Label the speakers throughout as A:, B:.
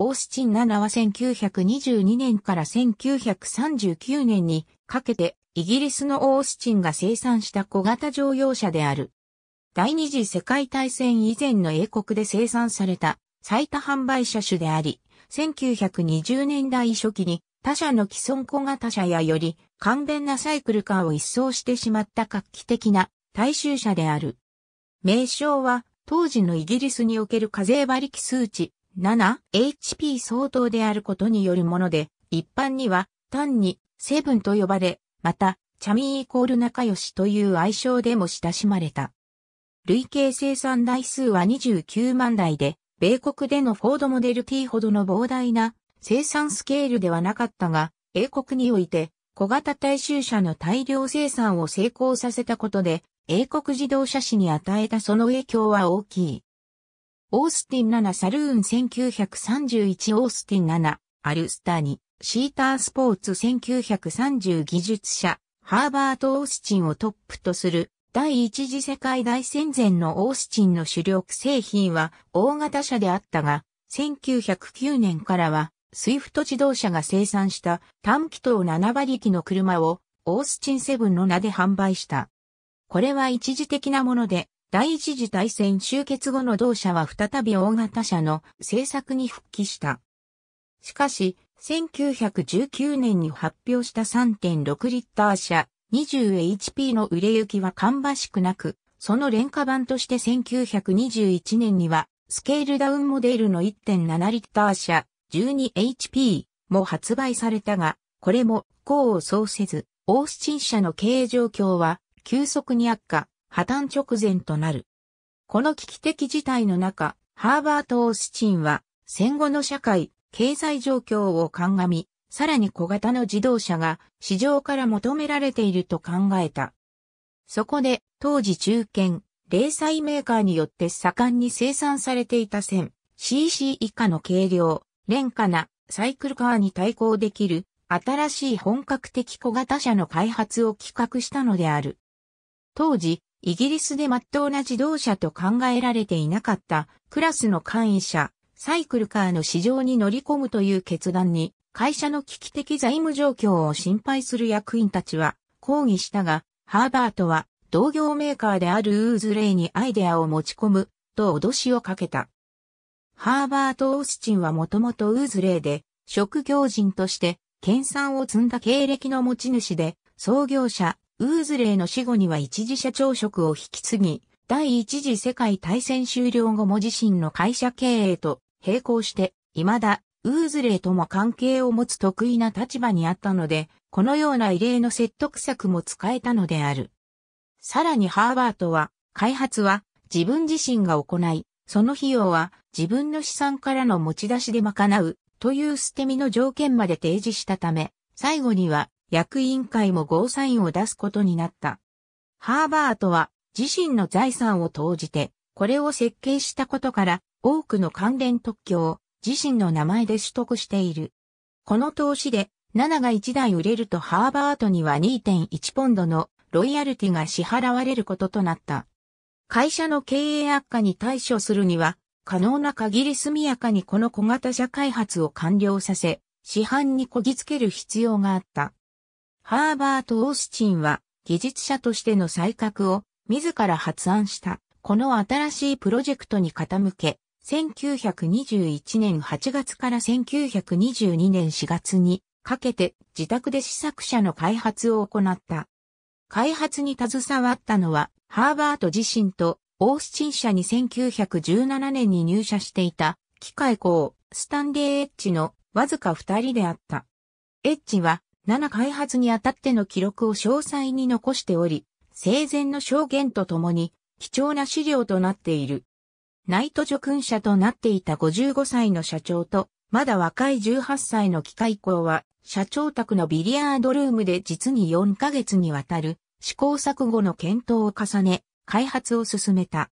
A: オースチン7は1922年から1939年にかけてイギリスのオースチンが生産した小型乗用車である。第二次世界大戦以前の英国で生産された最多販売車種であり、1920年代初期に他社の既存小型車やより簡便なサイクルカーを一掃してしまった画期的な大衆車である。名称は当時のイギリスにおける課税馬力数値 7HP 相当であることによるもので、一般には単にセブンと呼ばれ、また、チャミーイコール仲良しという愛称でも親しまれた。累計生産台数は29万台で、米国でのフォードモデル T ほどの膨大な生産スケールではなかったが、英国において小型大衆車の大量生産を成功させたことで、英国自動車史に与えたその影響は大きい。オースティン7サルーン1931オースティン7アルスターにシータースポーツ1930技術者ハーバート・オースチンをトップとする第一次世界大戦前のオースチンの主力製品は大型車であったが1909年からはスイフト自動車が生産した短気筒7馬力の車をオースチンセブンの名で販売した。これは一時的なもので、第一次大戦終結後の同社は再び大型車の製作に復帰した。しかし、1919年に発表した3.6リッター車 20HP の売れ行きは芳しくなく、その廉価版として1921年にはスケールダウンモデルの1.7リッター車 12HP も発売されたが、これも功を奏せず、オースチン車の経営状況は急速に悪化。破綻直前となる。この危機的事態の中、ハーバート・オースチンは戦後の社会、経済状況を鑑み、さらに小型の自動車が市場から求められていると考えた。そこで当時中堅、零細メーカーによって盛んに生産されていた線、CC 以下の軽量、廉価なサイクルカーに対抗できる新しい本格的小型車の開発を企画したのである。当時、イギリスで真っ当な自動車と考えられていなかったクラスの簡易車、サイクルカーの市場に乗り込むという決断に、会社の危機的財務状況を心配する役員たちは抗議したが、ハーバートは同業メーカーであるウーズレイにアイデアを持ち込むと脅しをかけた。ハーバート・オースチンはもともとウーズレイで職業人として研鑽を積んだ経歴の持ち主で創業者ウーズレイの死後には一時社長職を引き継ぎ、第一次世界大戦終了後も自身の会社経営と並行して、未だ、ウーズレイとも関係を持つ得意な立場にあったので、このような異例の説得策も使えたのである。さらにハーバートは、開発は自分自身が行い、その費用は自分の資産からの持ち出しで賄うという捨て身の条件まで提示したため、最後には役員会もゴーサインを出すことになった。ハーバートは自身の財産を投じて、これを設計したことから多くの関連特許を自身の名前で取得している。この投資で7が1台売れるとハーバートには2.1ポンドのロイヤルティが支払われることとなった。会社の経営悪化に対処するには、可能な限り速やかにこの小型車開発を完了させ、市販にこぎつける必要があった。ハーバート・オースチンは技術者としての才覚を自ら発案した。この新しいプロジェクトに傾け、1921年8月から1922年4月にかけて自宅で試作車の開発を行った。開発に携わったのはハーバート自身とオースチン社に1917年に入社していた機械工スタンデー・エッジのわずか二人であった。エッジは7開発にあたっての記録を詳細に残しており、生前の証言とともに貴重な資料となっている。ナイト助君者となっていた55歳の社長と、まだ若い18歳の機械工は、社長宅のビリヤードルームで実に4ヶ月にわたる試行錯誤の検討を重ね、開発を進めた。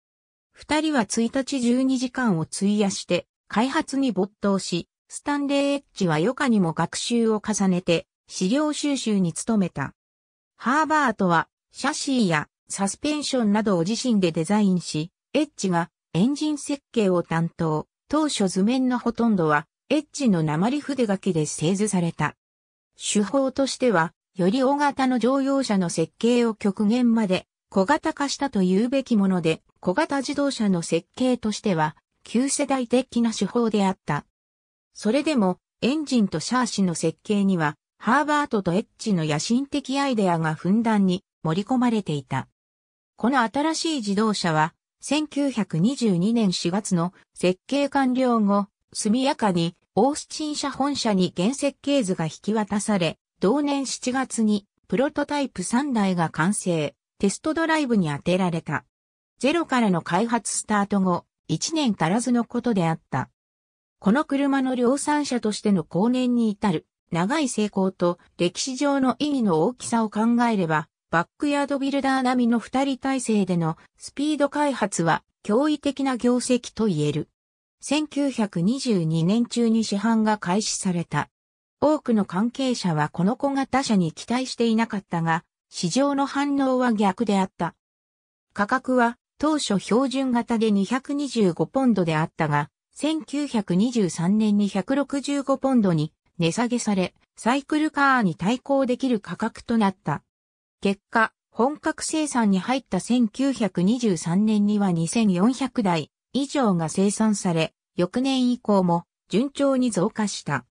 A: 二人は1日12時間を費やして、開発に没頭し、スタンレーエッジは余暇にも学習を重ねて、資料収集に努めた。ハーバートは、シャシーやサスペンションなどを自身でデザインし、エッジがエンジン設計を担当。当初図面のほとんどは、エッジの鉛筆書きで製図された。手法としては、より大型の乗用車の設計を極限まで小型化したというべきもので、小型自動車の設計としては、旧世代的な手法であった。それでも、エンジンとシャーシの設計には、ハーバートとエッチの野心的アイデアがふんだんに盛り込まれていた。この新しい自動車は、1922年4月の設計完了後、速やかにオースチン社本社に原設計図が引き渡され、同年7月にプロトタイプ3台が完成、テストドライブに当てられた。ゼロからの開発スタート後、1年足らずのことであった。この車の量産車としての後年に至る長い成功と歴史上の意義の大きさを考えれば、バックヤードビルダー並みの二人体制でのスピード開発は驚異的な業績と言える。1922年中に市販が開始された。多くの関係者はこの小型車に期待していなかったが、市場の反応は逆であった。価格は当初標準型で225ポンドであったが、1923年に165ポンドに値下げされ、サイクルカーに対抗できる価格となった。結果、本格生産に入った1923年には2400台以上が生産され、翌年以降も順調に増加した。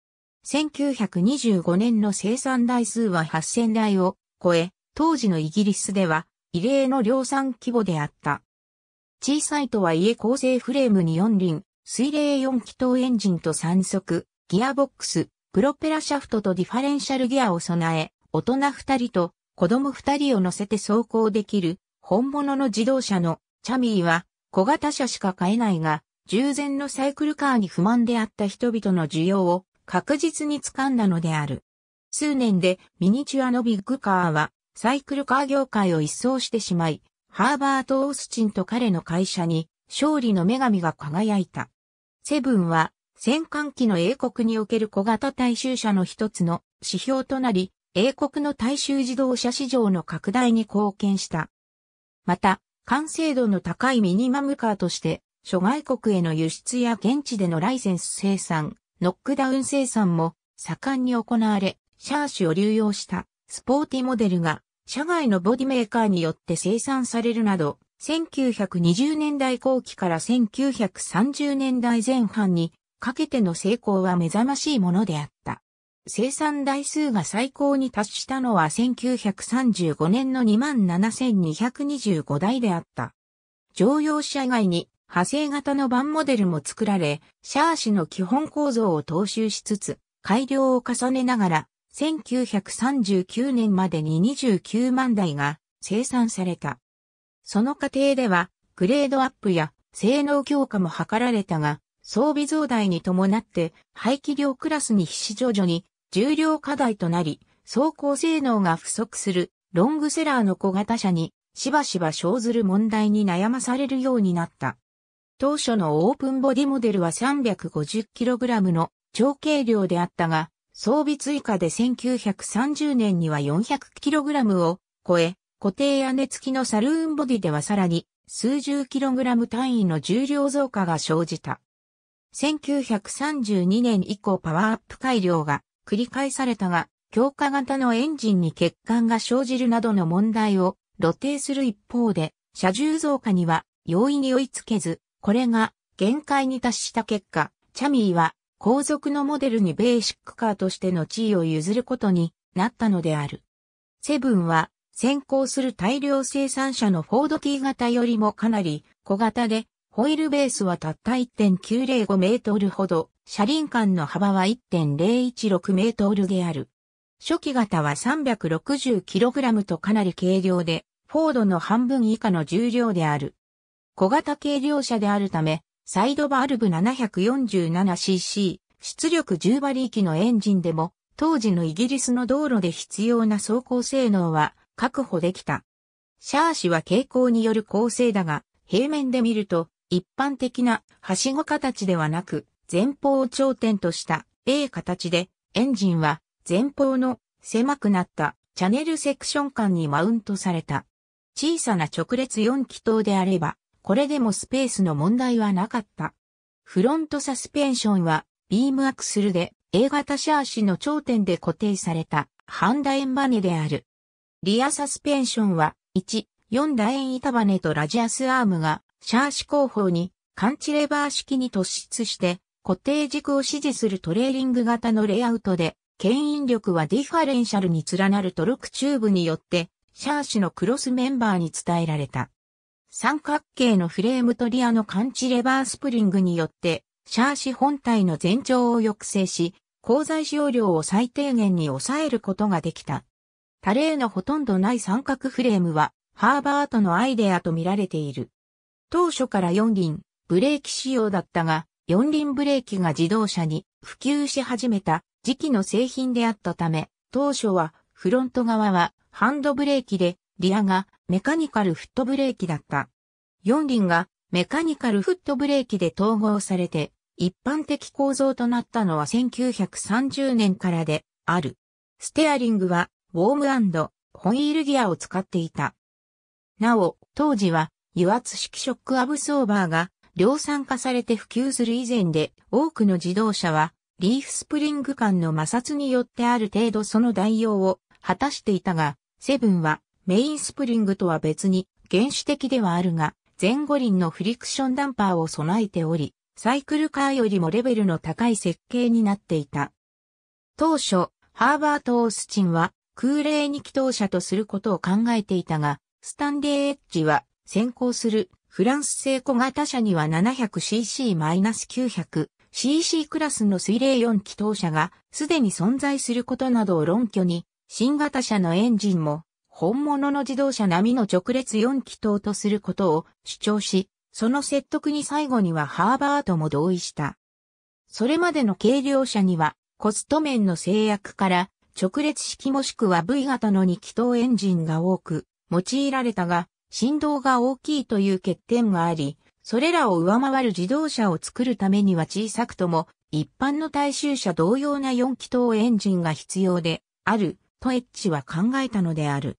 A: 1925年の生産台数は8000台を超え、当時のイギリスでは異例の量産規模であった。小さいとはいえ構成フレームに4輪、水冷4気筒エンジンと3速、ギアボックス、プロペラシャフトとディファレンシャルギアを備え、大人二人と子供二人を乗せて走行できる本物の自動車のチャミーは小型車しか買えないが、従前のサイクルカーに不満であった人々の需要を確実に掴んだのである。数年でミニチュアのビッグカーはサイクルカー業界を一掃してしまい、ハーバート・オースチンと彼の会社に勝利の女神が輝いた。セブンは戦艦機の英国における小型大衆車の一つの指標となり、英国の大衆自動車市場の拡大に貢献した。また、完成度の高いミニマムカーとして、諸外国への輸出や現地でのライセンス生産、ノックダウン生産も盛んに行われ、シャーシュを流用したスポーティモデルが社外のボディメーカーによって生産されるなど、1920年代後期から1930年代前半にかけての成功は目覚ましいものであった。生産台数が最高に達したのは1935年の27,225台であった。乗用車以外に派生型の版モデルも作られ、シャーシの基本構造を踏襲しつつ、改良を重ねながら、1939年までに29万台が生産された。その過程では、グレードアップや性能強化も図られたが、装備増大に伴って排気量クラスに必死徐々に重量課題となり、走行性能が不足するロングセラーの小型車にしばしば生ずる問題に悩まされるようになった。当初のオープンボディモデルは 350kg の超軽量であったが、装備追加で1930年には 400kg を超え、固定屋根付きのサルーンボディではさらに数十 kg 単位の重量増加が生じた。1932年以降パワーアップ改良が繰り返されたが、強化型のエンジンに欠陥が生じるなどの問題を露呈する一方で、車重増加には容易に追いつけず、これが限界に達した結果、チャミーは後続のモデルにベーシックカーとしての地位を譲ることになったのである。セブンは先行する大量生産者のフォード T 型よりもかなり小型でホイールベースはたった1.905メートルほど、車輪間の幅は1.016メートルである。初期型は3 6 0ラムとかなり軽量で、フォードの半分以下の重量である。小型軽量車であるため、サイドバルブ 747cc、出力10馬力のエンジンでも、当時のイギリスの道路で必要な走行性能は確保できた。シャーシは傾向による構成だが、平面で見ると一般的なはしご形ではなく、前方を頂点とした A 形で、エンジンは前方の狭くなったチャネルセクション間にマウントされた。小さな直列4気筒であれば、これでもスペースの問題はなかった。フロントサスペンションはビームアクスルで A 型シャーシの頂点で固定されたハンダ円バネである。リアサスペンションは1、4楕円板バネとラジアスアームがシャーシ工法に、感知レバー式に突出して、固定軸を支持するトレーリング型のレイアウトで、牽引力はディファレンシャルに連なるトルクチューブによって、シャーシのクロスメンバーに伝えられた。三角形のフレームとリアの感知レバースプリングによって、シャーシ本体の全長を抑制し、鋼材使用量を最低限に抑えることができた。タレーのほとんどない三角フレームは、ハーバートのアイデアと見られている。当初から4輪、ブレーキ仕様だったが、4輪ブレーキが自動車に普及し始めた時期の製品であったため、当初はフロント側はハンドブレーキで、リアがメカニカルフットブレーキだった。4輪がメカニカルフットブレーキで統合されて、一般的構造となったのは1930年からである。ステアリングはウォームホイールギアを使っていた。なお、当時は油圧式ショックアブソーバーが量産化されて普及する以前で多くの自動車はリーフスプリング間の摩擦によってある程度その代用を果たしていたが、セブンはメインスプリングとは別に原始的ではあるが、前後輪のフリクションダンパーを備えており、サイクルカーよりもレベルの高い設計になっていた。当初、ハーバート・オースチンは空冷に気動車とすることを考えていたが、スタンデーエッジは先行するフランス製小型車には 700cc-900cc クラスの水冷4気筒車がすでに存在することなどを論拠に、新型車のエンジンも本物の自動車並みの直列4気筒とすることを主張し、その説得に最後にはハーバートも同意した。それまでの軽量車にはコスト面の制約から直列式もしくは V 型の2気筒エンジンが多く用いられたが、振動が大きいという欠点があり、それらを上回る自動車を作るためには小さくとも一般の大衆車同様な4気筒エンジンが必要であるとエッジは考えたのである。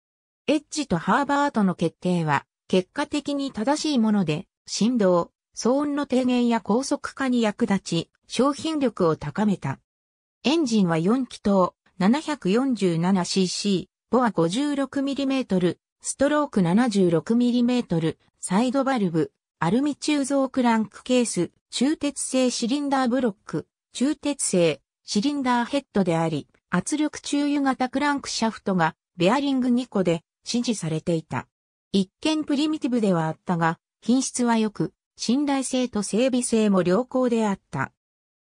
A: エッジとハーバートの決定は結果的に正しいもので振動、騒音の低減や高速化に役立ち商品力を高めた。エンジンは4気筒 747cc、ボア 56mm、ストローク 76mm、サイドバルブ、アルミ鋳造クランクケース、中鉄製シリンダーブロック、中鉄製シリンダーヘッドであり、圧力中油型クランクシャフトがベアリング2個で支持されていた。一見プリミティブではあったが、品質は良く、信頼性と整備性も良好であった。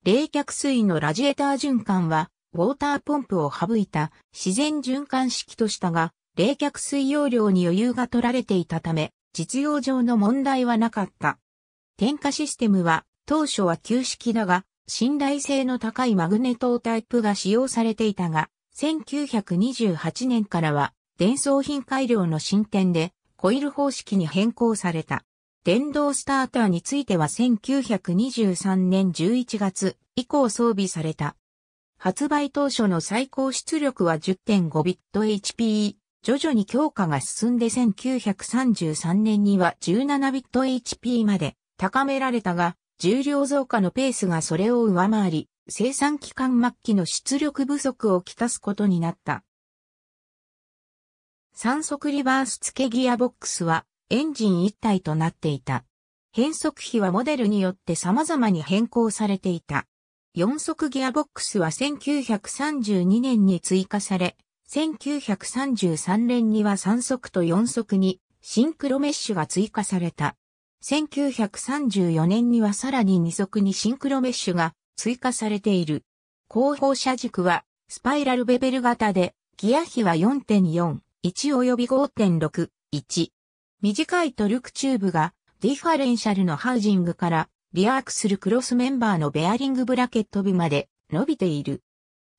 A: 冷却水のラジエーター循環は、ウォーターポンプを省いた自然循環式としたが、冷却水容量に余裕が取られていたため、実用上の問題はなかった。点火システムは当初は旧式だが、信頼性の高いマグネトタイプが使用されていたが、1928年からは伝送品改良の進展でコイル方式に変更された。電動スターターについては1923年11月以降装備された。発売当初の最高出力は10.5ビット HPE 徐々に強化が進んで1933年には17ビット HP まで高められたが、重量増加のペースがそれを上回り、生産期間末期の出力不足をきたすことになった。三速リバース付けギアボックスはエンジン一体となっていた。変速比はモデルによって様々に変更されていた。四速ギアボックスは1932年に追加され、1933年には3速と4速にシンクロメッシュが追加された。1934年にはさらに2速にシンクロメッシュが追加されている。後方車軸はスパイラルベベル型で、ギア比は4.4、1及び5.6、1。短いトルクチューブがディファレンシャルのハウジングからリアークするクロスメンバーのベアリングブラケット部まで伸びている。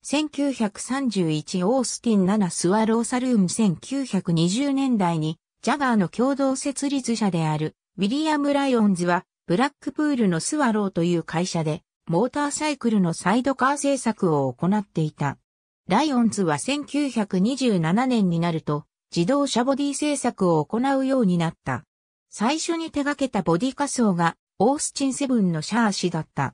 A: 1931オースティン7スワローサルーム1920年代にジャガーの共同設立者であるウィリアム・ライオンズはブラックプールのスワローという会社でモーターサイクルのサイドカー制作を行っていた。ライオンズは1927年になると自動車ボディ制作を行うようになった。最初に手掛けたボディ仮装がオースチンセブンのシャーシだった。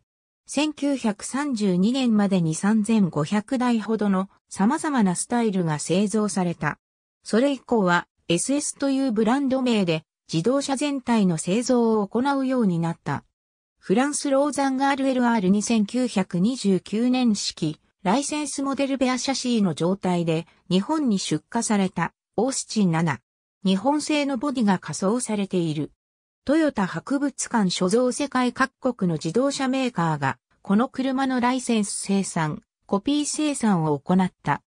A: 1932年までに3500台ほどの様々なスタイルが製造された。それ以降は SS というブランド名で自動車全体の製造を行うようになった。フランスローザンガール LR 2 9 2 9年式ライセンスモデルベアシャシーの状態で日本に出荷されたオースチン7。日本製のボディが仮装されている。トヨタ博物館所蔵世界各国の自動車メーカーが、この車のライセンス生産、コピー生産を行った。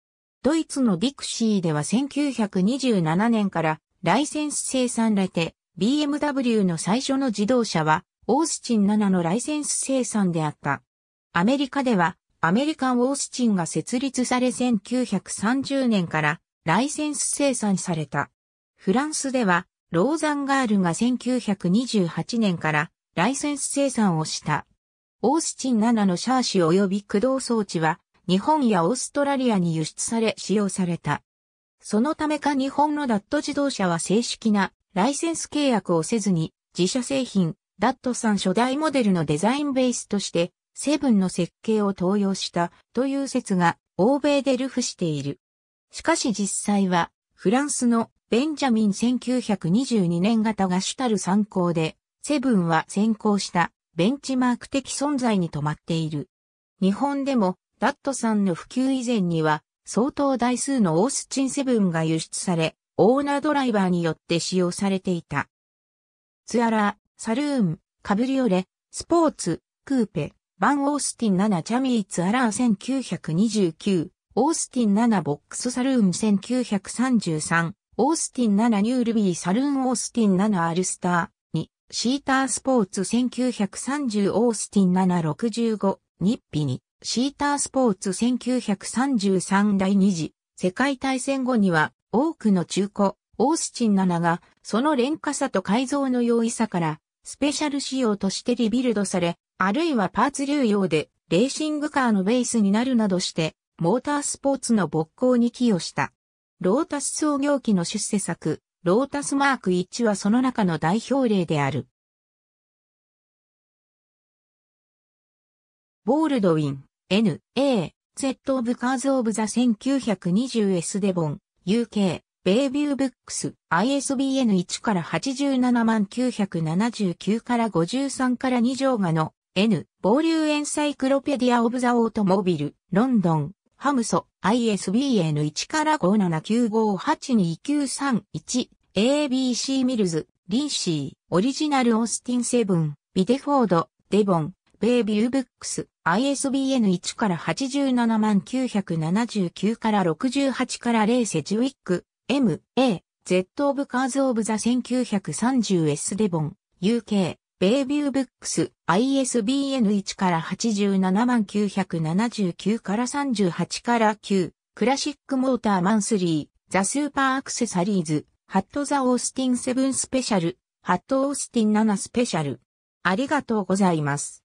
A: ドイツのディクシーでは1927年からライセンス生産られて、BMW の最初の自動車は、オースチン7のライセンス生産であった。アメリカでは、アメリカン・オースチンが設立され1930年からライセンス生産された。フランスでは、ローザンガールが1928年からライセンス生産をした。オースチン7のシャーシ及び駆動装置は日本やオーストラリアに輸出され使用された。そのためか日本のダット自動車は正式なライセンス契約をせずに自社製品ダットさん初代モデルのデザインベースとしてセブンの設計を投用したという説が欧米で流布している。しかし実際はフランスのベンジャミン1922年型が主たる参考で、セブンは先行したベンチマーク的存在に止まっている。日本でもダットさんの普及以前には相当台数のオースチンセブンが輸出され、オーナードライバーによって使用されていた。ツアラー、サルーン、カブリオレ、スポーツ、クーペ、バン・オースティン7チャミーツアラー1929、オースティン7ボックスサルーン1933、オースティン7ニュールビーサルーンオースティン7アルスター2シータースポーツ1930オースティン765日比にシータースポーツ1933第2次世界大戦後には多くの中古オースティン7がその廉価さと改造の容易さからスペシャル仕様としてリビルドされあるいはパーツ流用でレーシングカーのベースになるなどしてモータースポーツの勃興に寄与した。ロータス創業期の出世作、ロータスマーク1はその中の代表例である。ボールドウィン、N, A, Z of Cars of the 1920S デボン、UK, ベイビューブックス、ISBN 1から87万979から53から2条がの、N, ボーリューエンサイクロペディア・オブ・ザ・オートモビル、ロンドン、ハムソ、ISBN1 から579582931、ABC ミルズ、リンシー、オリジナルオースティンセブン、ビデフォード、デボン、ベイビューブックス、ISBN1 から87979から68から0セジュイック、M, A, Z of Cars of the 1930S デボン、UK, ベイビューブックス ISBN1 から87979から38から9クラシックモーターマンスリーザ・スーパーアクセサリーズハット・ザ・オースティン7スペシャルハット・オースティン7スペシャルありがとうございます。